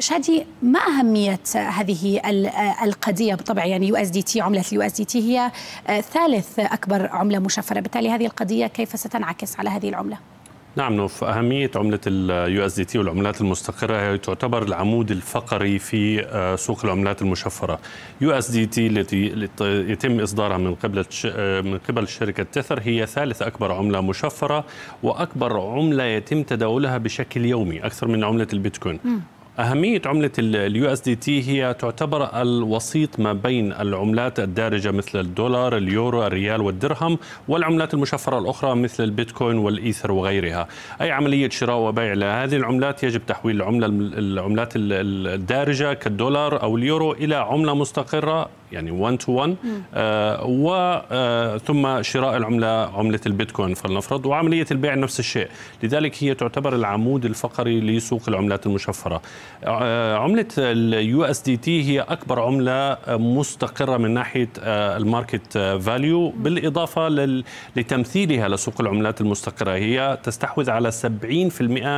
شادي ما أهمية هذه آه، القضية بالطبع يعني يو اس دي تي عملة اليو اس دي تي هي آه، ثالث أكبر عملة مشفرة بالتالي هذه القضية كيف ستنعكس على هذه العملة؟ نعم نوف أهمية عملة اليو آه، اس دي تي والعملات المستقرة هي تعتبر العمود الفقري في سوق العملات المشفرة. يو اس دي تي التي يتم إصدارها من قبل من قبل شركة تثر هي ثالث أكبر عملة مشفرة وأكبر عملة يتم تداولها بشكل يومي أكثر من عملة البيتكوين. م. أهمية عملة اليو اس دي تي هي تعتبر الوسيط ما بين العملات الدارجة مثل الدولار، اليورو، الريال والدرهم والعملات المشفرة الأخرى مثل البيتكوين والإيثر وغيرها. أي عملية شراء وبيع لهذه العملات يجب تحويل العملة العملات الدارجة كالدولار أو اليورو إلى عملة مستقرة يعني 1 تو 1 وثم شراء العمله عمله البيتكوين فلنفرض وعمليه البيع نفس الشيء لذلك هي تعتبر العمود الفقري لسوق العملات المشفره آه، عمله اليو اس دي تي هي اكبر عمله مستقره من ناحيه آه، الماركت فاليو آه، بالاضافه لتمثيلها لسوق العملات المستقره هي تستحوذ على 70%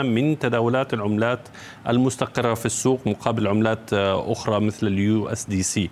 من تداولات العملات المستقره في السوق مقابل عملات اخرى مثل اليو اس دي سي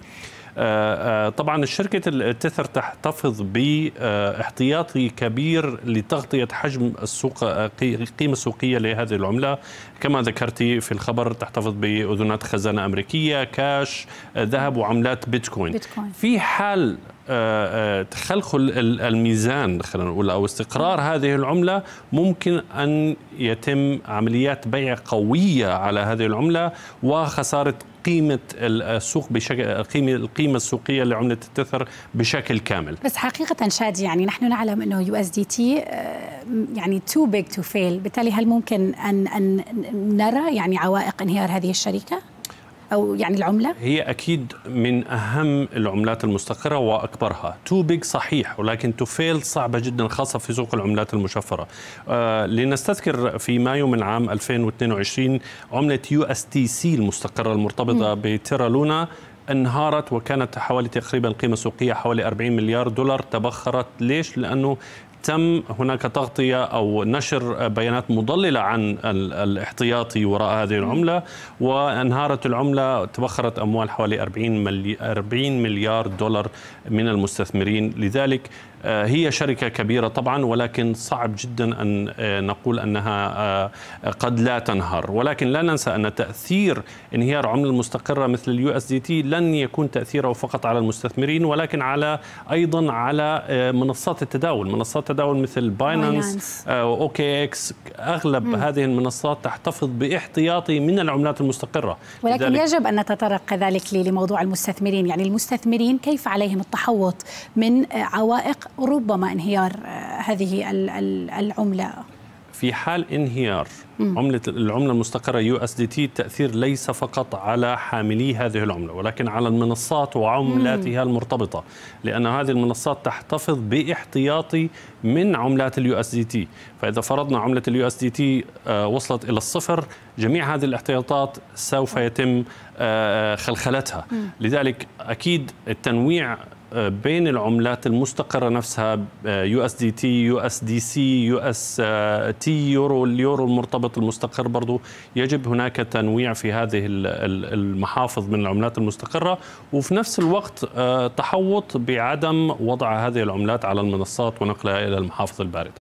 آه، آه، طبعا الشركة التيثر تحتفظ باحتياطي كبير لتغطية حجم السوق آه، القيمة السوقية لهذه العملة كما ذكرتي في الخبر تحتفظ بأذنات خزانة أمريكية كاش ذهب وعملات بيتكوين, بيتكوين. في حال آه، آه، تخلخل الميزان خلينا نقول او استقرار هذه العمله ممكن ان يتم عمليات بيع قويه على هذه العمله وخساره قيمة السوق بشكل قيمة القيمة السوقية لعملة التثر بشكل كامل. بس حقيقة شادي يعني نحن نعلم انه يو اس دي تي يعني تو بيج تو فيل، بالتالي هل ممكن ان ان نرى يعني عوائق انهيار هذه الشركة؟ او يعني العمله هي اكيد من اهم العملات المستقره واكبرها تو بيج صحيح ولكن تو فيل صعبه جدا خاصه في سوق العملات المشفره آه لنستذكر في مايو من عام 2022 عمله يو اس تي سي المستقره المرتبطه بتيرا لونا انهارت وكانت حوالي تقريبا قيمة سوقية حوالي 40 مليار دولار تبخرت ليش؟ لأنه تم هناك تغطية أو نشر بيانات مضللة عن الاحتياطي وراء هذه العملة وانهارت العملة تبخرت أموال حوالي 40 40 مليار دولار من المستثمرين لذلك آه، هي شركة كبيرة طبعا ولكن صعب جدا أن آه، نقول أنها آه، قد لا تنهار ولكن لا ننسى أن تأثير انهيار عملة مستقرة مثل اليو اس دي تي لن يكون تأثيره فقط على المستثمرين ولكن على أيضا على منصات التداول منصات تداول مثل باينانس او كي اكس اغلب مم. هذه المنصات تحتفظ باحتياطي من العملات المستقره ولكن يجب ان نتطرق كذلك لموضوع المستثمرين يعني المستثمرين كيف عليهم التحوط من آه، عوائق ربما انهيار آه، هذه العمله في حال انهيار عملة العملة المستقرة يو اس دي تي التأثير ليس فقط على حاملي هذه العملة ولكن على المنصات وعملاتها المرتبطة لأن هذه المنصات تحتفظ باحتياطي من عملات اليو اس دي تي فإذا فرضنا عملة اليو اس دي تي آه، وصلت إلى الصفر جميع هذه الاحتياطات سوف يتم آه، آه، خلخلتها لذلك أكيد التنويع بين العملات المستقرة نفسها يو اس دي تي يو اس دي سي يو اس تي يورو اليورو المرتبط المستقر برضو يجب هناك تنويع في هذه المحافظ من العملات المستقرة وفي نفس الوقت آه، تحوط بعدم وضع هذه العملات على المنصات ونقلها إلى المحافظ الباردة